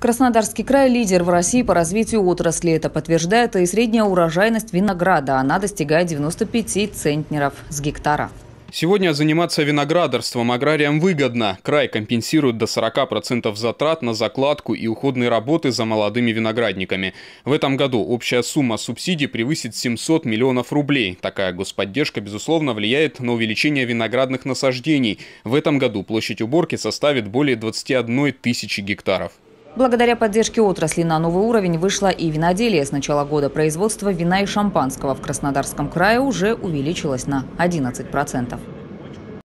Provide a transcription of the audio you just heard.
Краснодарский край – лидер в России по развитию отрасли. Это подтверждает и средняя урожайность винограда. Она достигает 95 центнеров с гектара. Сегодня заниматься виноградарством аграриям выгодно. Край компенсирует до 40% затрат на закладку и уходные работы за молодыми виноградниками. В этом году общая сумма субсидий превысит 700 миллионов рублей. Такая господдержка, безусловно, влияет на увеличение виноградных насаждений. В этом году площадь уборки составит более 21 тысячи гектаров. Благодаря поддержке отрасли на новый уровень вышло и виноделие. С начала года производство вина и шампанского в Краснодарском крае уже увеличилось на 11%.